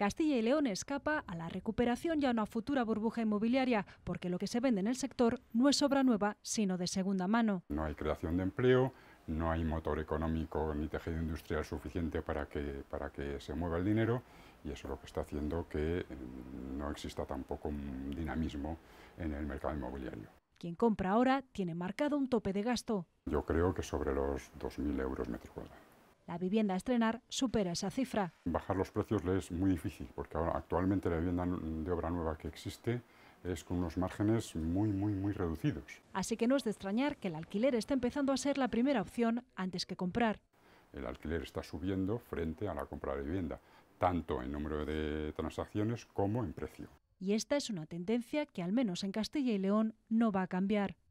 Castilla y León escapa a la recuperación y a una futura burbuja inmobiliaria, porque lo que se vende en el sector no es obra nueva, sino de segunda mano. No hay creación de empleo, no hay motor económico ni tejido industrial suficiente para que, para que se mueva el dinero y eso es lo que está haciendo que mm, no exista tampoco un dinamismo en el mercado inmobiliario. Quien compra ahora tiene marcado un tope de gasto. Yo creo que sobre los 2.000 euros metro cuadrado. La vivienda a estrenar supera esa cifra. Bajar los precios le es muy difícil, porque ahora, actualmente la vivienda de obra nueva que existe es con unos márgenes muy, muy, muy reducidos. Así que no es de extrañar que el alquiler está empezando a ser la primera opción antes que comprar. El alquiler está subiendo frente a la compra de vivienda, tanto en número de transacciones como en precio. Y esta es una tendencia que al menos en Castilla y León no va a cambiar.